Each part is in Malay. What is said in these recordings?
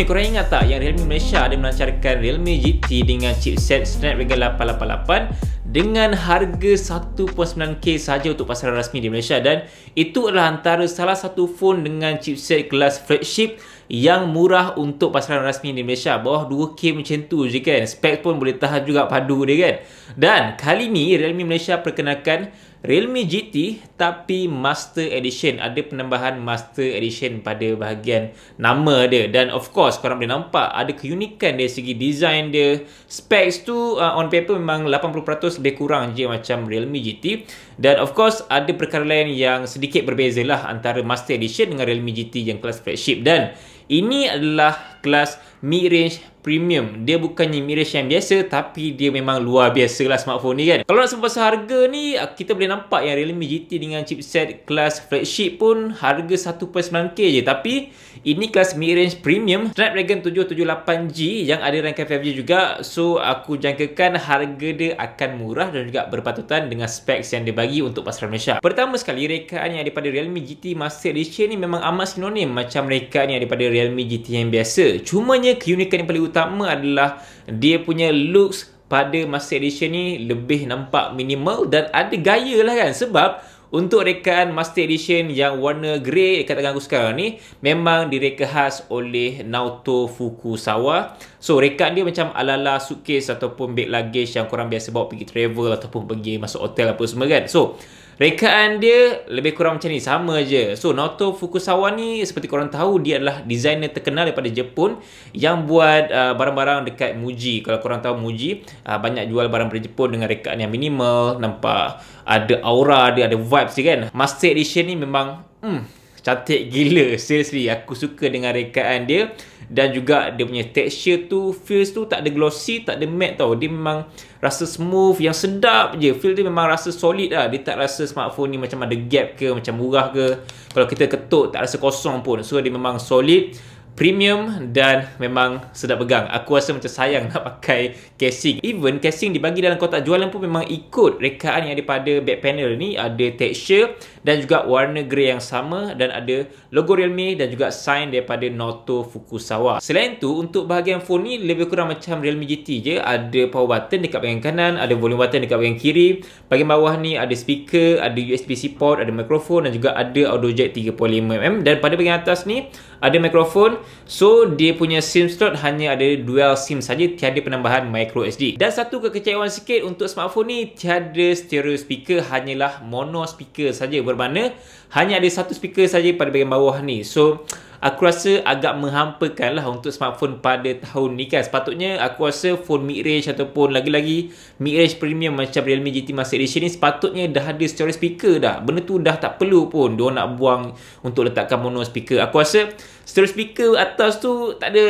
ni korang ingat tak yang Realme Malaysia ada melancarkan Realme GT dengan chipset Snapdragon 888 dengan harga 1.9k saja untuk pasaran rasmi di Malaysia dan itu adalah antara salah satu phone dengan chipset kelas flagship yang murah untuk pasaran rasmi di Malaysia bawah 2k macam tu je kan spek pun boleh tahan juga padu dia kan dan kali ni Realme Malaysia perkenalkan Realme GT tapi Master Edition ada penambahan Master Edition pada bahagian nama dia dan of course korang boleh nampak ada keunikan dari segi design dia specs tu uh, on paper memang 80% lebih kurang je macam Realme GT dan of course ada perkara lain yang sedikit berbeza lah antara Master Edition dengan Realme GT yang kelas flagship dan ini adalah kelas mid-range premium. Dia bukannya mirage yang biasa tapi dia memang luar biasa lah smartphone ni kan. Kalau nak sebut pasal harga ni, kita boleh nampak yang Realme GT dengan chipset kelas flagship pun harga 1.9K je. Tapi ini kelas mid-range premium Snapdragon 778G yang ada rangka 5G juga. So aku jangkakan harga dia akan murah dan juga berpatutan dengan specs yang dia bagi untuk pasaran Malaysia. Pertama sekali, rekaan yang daripada Realme GT Master Edition ni memang amat sinonim macam rekaan yang daripada Realme GT yang biasa. Cumanya keunikan yang paling utama adalah dia punya looks pada Master edition ni lebih nampak minimal dan ada gaya lah kan sebab untuk rekaan Master Edition yang warna grey katakan aku sekarang ni memang direka khas oleh Naoto Fukusawa. So rekaan dia macam alala suitcase ataupun bag luggage yang korang biasa bawa pergi travel ataupun pergi masuk hotel apa semua kan. So Rekaan dia lebih kurang macam ni, sama je. So, Naoto Fukusawa ni seperti korang tahu, dia adalah designer terkenal daripada Jepun yang buat uh, barang-barang dekat Muji. Kalau korang tahu Muji, uh, banyak jual barang dari Jepun dengan rekaan yang minimal, nampak ada aura, dia ada vibes dia kan. Master Edition ni memang... Hmm, cantik gila seriously aku suka dengan rekaan dia dan juga dia punya texture tu feels tu tak ada glossy tak ada matte tau dia memang rasa smooth yang sedap je feel dia memang rasa solid lah dia tak rasa smartphone ni macam ada gap ke macam murah ke kalau kita ketuk tak rasa kosong pun so dia memang solid premium dan memang sedap pegang. Aku rasa macam sayang nak pakai casing. Even casing dibagi dalam kotak jualan pun memang ikut rekaan yang ada pada back panel ni. Ada texture dan juga warna grey yang sama dan ada logo Realme dan juga sign daripada Noto Fukusawa. Selain tu, untuk bahagian phone ni lebih kurang macam Realme GT je. Ada power button dekat bahagian kanan, ada volume button dekat bahagian kiri. Bahagian bawah ni ada speaker, ada USB-C port, ada microphone dan juga ada audio jack 3.5mm. Dan pada bahagian atas ni ada microphone So dia punya SIM slot hanya ada dual SIM saja tiada penambahan micro SD. Dan satu kekecewaan sikit untuk smartphone ni tiada stereo speaker hanyalah mono speaker saja bermakna hanya ada satu speaker saja pada bahagian bawah ni. So aku rasa agak menghampakan lah untuk smartphone pada tahun ni kan. Sepatutnya aku rasa phone mid-range ataupun lagi-lagi mid-range premium macam Realme GT Master Edition ni sepatutnya dah ada secara speaker dah. Benda tu dah tak perlu pun dia nak buang untuk letakkan mono speaker. Aku rasa stereo speaker atas tu tak ada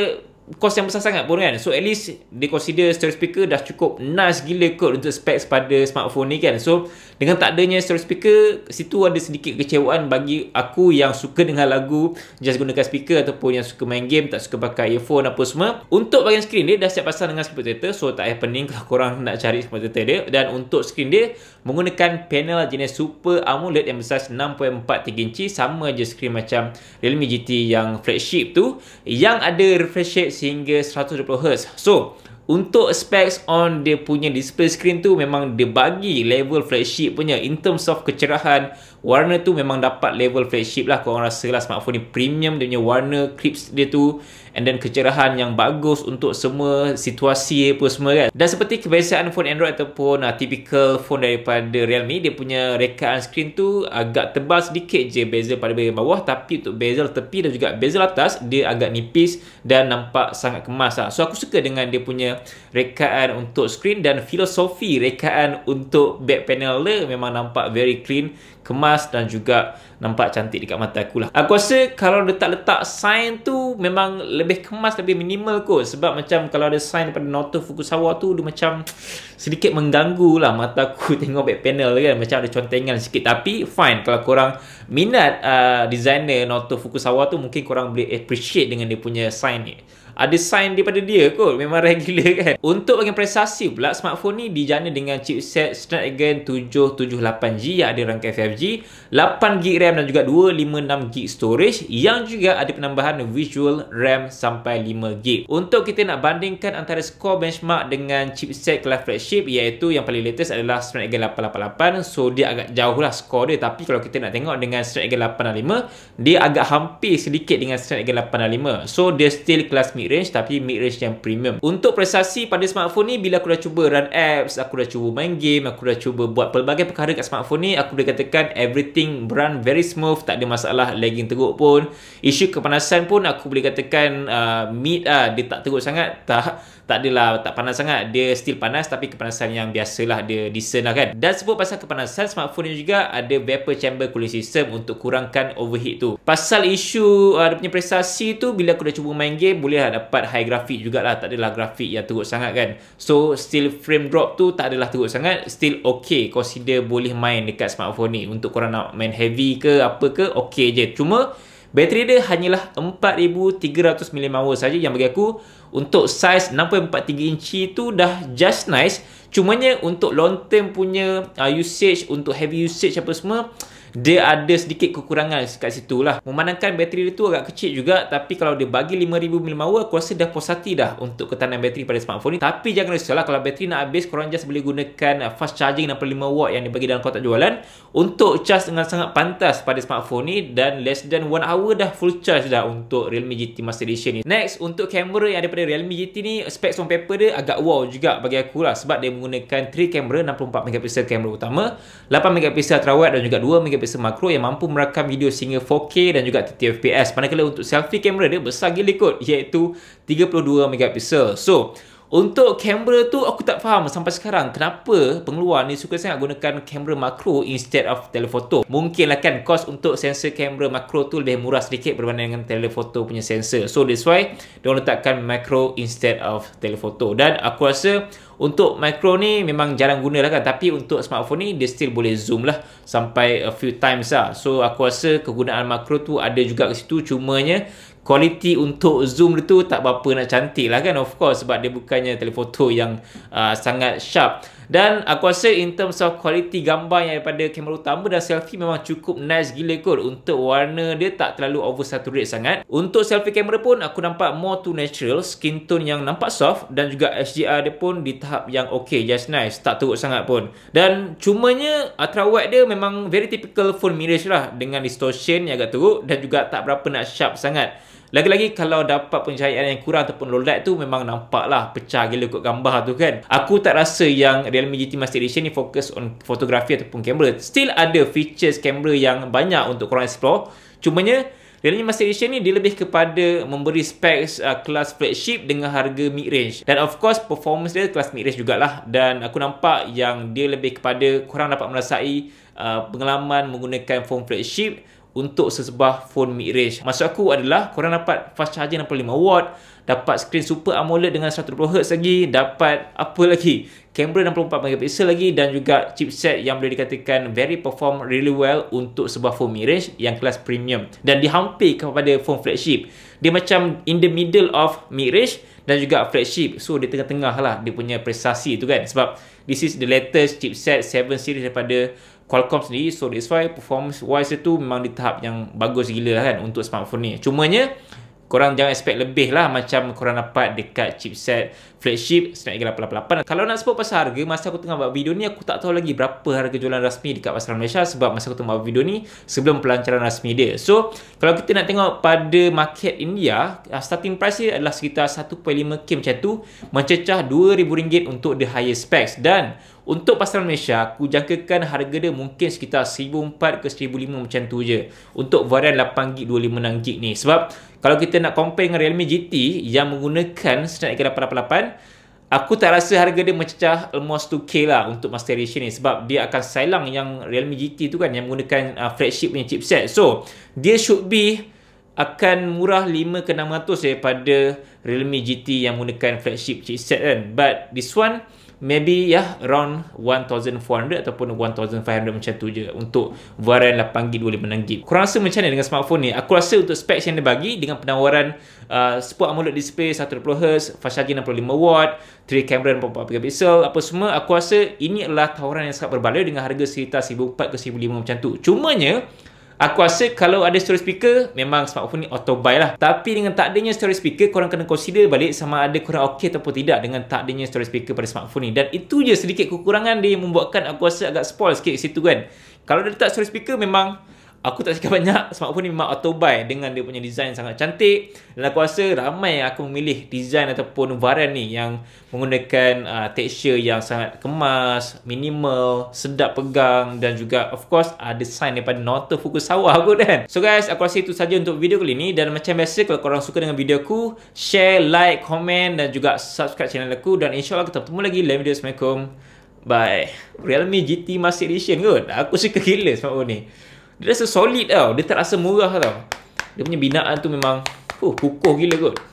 kos yang besar sangat pun kan so at least they consider stereo speaker dah cukup nice gila kot untuk specs pada smartphone ni kan so dengan tak adanya stereo speaker situ ada sedikit kecewaan bagi aku yang suka dengar lagu just gunakan speaker ataupun yang suka main game tak suka pakai earphone apa semua untuk bagian screen dia dah siap pasang dengan screen protector so tak payah pening kalau korang nak cari screen protector dia dan untuk screen dia menggunakan panel jenis super AMOLED yang besar 6.43 inci sama je screen macam Realme GT yang flagship tu yang ada refresh rate sehingga 120Hz. So, untuk specs on dia punya display screen tu memang dia bagi level flagship punya in terms of kecerahan, warna tu memang dapat level flagship lah korang rasa lah smartphone ni premium dia punya warna clips dia tu and then kecerahan yang bagus untuk semua situasi apa semua kan dan seperti kebiasaan phone Android ataupun uh, typical phone daripada Realme dia punya rekaan screen tu agak tebal sedikit je bezel pada bahagian bawah tapi untuk bezel tepi dan juga bezel atas dia agak nipis dan nampak sangat kemas lah so aku suka dengan dia punya rekaan untuk screen dan filosofi rekaan untuk back panel dia memang nampak very clean kemas emas dan juga nampak cantik dekat mata aku lah. Aku rasa kalau letak-letak sign tu memang lebih kemas, lebih minimal kot. Sebab macam kalau ada sign daripada Noto Fukusawa tu, dia macam sedikit mengganggu lah mata aku tengok back panel kan. Macam ada contengan sikit. Tapi fine kalau korang minat uh, designer Noto Fukusawa tu, mungkin korang boleh appreciate dengan dia punya sign ni ada sign daripada dia kot memang regular kan untuk bagian prestasi pula smartphone ni dijana dengan chipset Snapdragon 778G yang ada rangka 5G 8GB RAM dan juga 256GB storage yang juga ada penambahan visual RAM sampai 5GB untuk kita nak bandingkan antara skor benchmark dengan chipset kelas flagship iaitu yang paling latest adalah Snapdragon 888 so dia agak jauh lah skor dia tapi kalau kita nak tengok dengan Snapdragon 865 dia agak hampir sedikit dengan Snapdragon 865 so dia still kelas mid mid-range tapi mid-range yang premium. Untuk prestasi pada smartphone ni bila aku dah cuba run apps, aku dah cuba main game, aku dah cuba buat pelbagai perkara kat smartphone ni, aku boleh katakan everything run very smooth, tak ada masalah lagging teruk pun. Isu kepanasan pun aku boleh katakan uh, mid ah uh, dia tak teruk sangat, tak tak adalah tak panas sangat dia still panas tapi kepanasan yang biasalah dia decent lah kan dan sebut pasal kepanasan smartphone ni juga ada vapor chamber cooling system untuk kurangkan overheat tu pasal isu uh, dia punya prestasi tu bila aku dah cuba main game boleh lah dapat high grafik jugalah tak adalah grafik yang teruk sangat kan so still frame drop tu tak adalah teruk sangat still okay consider boleh main dekat smartphone ni untuk korang nak main heavy ke apa ke okay je cuma bateri dia hanyalah 4300 mAh saja yang bagi aku untuk saiz 6.43 inci tu dah just nice cumanya untuk long term punya uh, usage untuk heavy usage apa semua dia ada sedikit kekurangan kat situ lah. Memandangkan bateri dia tu agak kecil juga tapi kalau dia bagi 5000 mAh aku rasa dah puas hati dah untuk ketahanan bateri pada smartphone ni. Tapi jangan risau lah kalau bateri nak habis korang just boleh gunakan uh, fast charging 65W yang dibagi dalam kotak jualan untuk charge dengan sangat pantas pada smartphone ni dan less than 1 hour dah full charge dah untuk Realme GT Master Edition ni. Next, untuk kamera yang ada daripada Realme GT ni specs on paper dia agak wow juga bagi aku lah sebab dia menggunakan 3 kamera 64MP kamera utama 8MP ultrawide dan juga 2MP megapiksel makro yang mampu merakam video sehingga 4K dan juga 30fps. Manakala untuk selfie kamera dia besar gila kot iaitu 32 megapixel. So, untuk kamera tu aku tak faham sampai sekarang kenapa pengeluar ni suka sangat gunakan kamera makro instead of telefoto. Mungkinlah kan kos untuk sensor kamera makro tu lebih murah sedikit berbanding dengan telefoto punya sensor. So that's why dia letakkan makro instead of telefoto. Dan aku rasa untuk makro ni memang jarang guna lah kan tapi untuk smartphone ni dia still boleh zoom lah sampai a few times lah. So aku rasa kegunaan makro tu ada juga ke situ cumanya kualiti untuk zoom itu tak berapa nak cantik lah kan of course sebab dia bukannya telefoto yang uh, sangat sharp dan aku rasa in terms of kualiti gambar yang daripada kamera utama dan selfie memang cukup nice gila kot untuk warna dia tak terlalu oversaturate sangat untuk selfie kamera pun aku nampak more to natural skin tone yang nampak soft dan juga HDR dia pun di tahap yang okay just nice tak teruk sangat pun dan cumanya ultra wide dia memang very typical phone mirage lah dengan distortion yang agak teruk dan juga tak berapa nak sharp sangat lagi-lagi kalau dapat pencahayaan yang kurang ataupun low light tu memang nampak lah pecah gila kot gambar tu kan. Aku tak rasa yang Realme GT Master Edition ni fokus on fotografi ataupun kamera. Still ada features kamera yang banyak untuk korang explore. Cumanya Realme Master Edition ni dia lebih kepada memberi specs uh, kelas flagship dengan harga mid-range. Dan of course performance dia kelas mid-range jugalah. Dan aku nampak yang dia lebih kepada kurang dapat merasai uh, pengalaman menggunakan phone flagship untuk sesebuah phone mid-range. Maksud aku adalah korang dapat fast charging 65W, dapat screen Super AMOLED dengan 120Hz lagi, dapat apa lagi? Kamera 64MP lagi dan juga chipset yang boleh dikatakan very perform really well untuk sebuah phone mid-range yang kelas premium dan dihampir kepada phone flagship. Dia macam in the middle of mid-range dan juga flagship. So, di tengah-tengah lah dia punya prestasi tu kan. Sebab this is the latest chipset 7 series daripada Qualcomm sendiri So that's why performance wise itu memang di tahap yang bagus gila lah kan Untuk smartphone ni Cumanya korang jangan expect lebih lah macam korang dapat dekat chipset flagship Snapdragon 888. Kalau nak sebut pasal harga, masa aku tengah buat video ni aku tak tahu lagi berapa harga jualan rasmi dekat pasaran Malaysia sebab masa aku tengah buat video ni sebelum pelancaran rasmi dia. So, kalau kita nak tengok pada market India, ah, starting price dia adalah sekitar 1.5k macam tu, mencecah RM2,000 untuk the highest specs dan untuk pasaran Malaysia, aku jangkakan harga dia mungkin sekitar 1400 ke 1500 macam tu je. Untuk varian 8GB, 256GB ni. Sebab kalau kita nak compare dengan Realme GT yang menggunakan Snapdragon 888, aku tak rasa harga dia mencecah almost 2K lah untuk Master Edition ni sebab dia akan sailang yang Realme GT tu kan yang menggunakan uh, flagship punya chipset. So, dia should be akan murah 5 ke 600 daripada Realme GT yang menggunakan flagship chipset kan. But this one maybe ya yeah, around 1400 ataupun 1500 macam tu je untuk varian 8GB boleh menang GB. Korang rasa macam ni dengan smartphone ni? Aku rasa untuk specs yang dia bagi dengan penawaran uh, Super AMOLED display 120Hz, fast charging 65W, 3 camera 44MP, apa semua aku rasa ini adalah tawaran yang sangat berbaloi dengan harga sekitar 1400 ke 1500 macam tu. Cumanya, Aku rasa kalau ada stereo speaker, memang smartphone ni auto buy lah. Tapi dengan tak adanya stereo speaker, korang kena consider balik sama ada korang okey ataupun tidak dengan tak adanya stereo speaker pada smartphone ni. Dan itu je sedikit kekurangan dia yang membuatkan aku rasa agak spoil sikit situ kan. Kalau dia letak stereo speaker, memang aku tak cakap banyak pun ni memang auto buy dengan dia punya design sangat cantik dan aku rasa ramai yang aku memilih design ataupun varian ni yang menggunakan uh, texture yang sangat kemas minimal sedap pegang dan juga of course uh, design daripada Noto Fukusawa aku kan so guys aku rasa itu saja untuk video kali ni dan macam biasa kalau korang suka dengan video aku share, like, komen dan juga subscribe channel aku dan insyaAllah kita bertemu lagi dalam video Assalamualaikum bye Realme GT Master Edition kot aku suka gila smartphone ni dia rasa solid tau. Dia tak rasa murah tau. Dia punya binaan tu memang huh, kukuh gila kot.